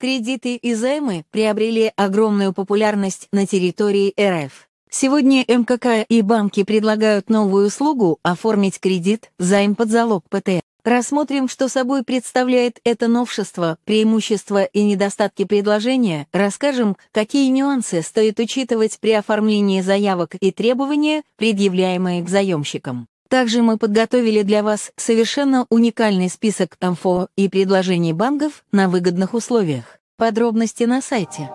Кредиты и займы приобрели огромную популярность на территории РФ. Сегодня МКК и банки предлагают новую услугу оформить кредит, займ под залог ПТ. Рассмотрим, что собой представляет это новшество, преимущества и недостатки предложения, расскажем, какие нюансы стоит учитывать при оформлении заявок и требования, предъявляемые к заемщикам. Также мы подготовили для вас совершенно уникальный список амфо и предложений банков на выгодных условиях. Подробности на сайте.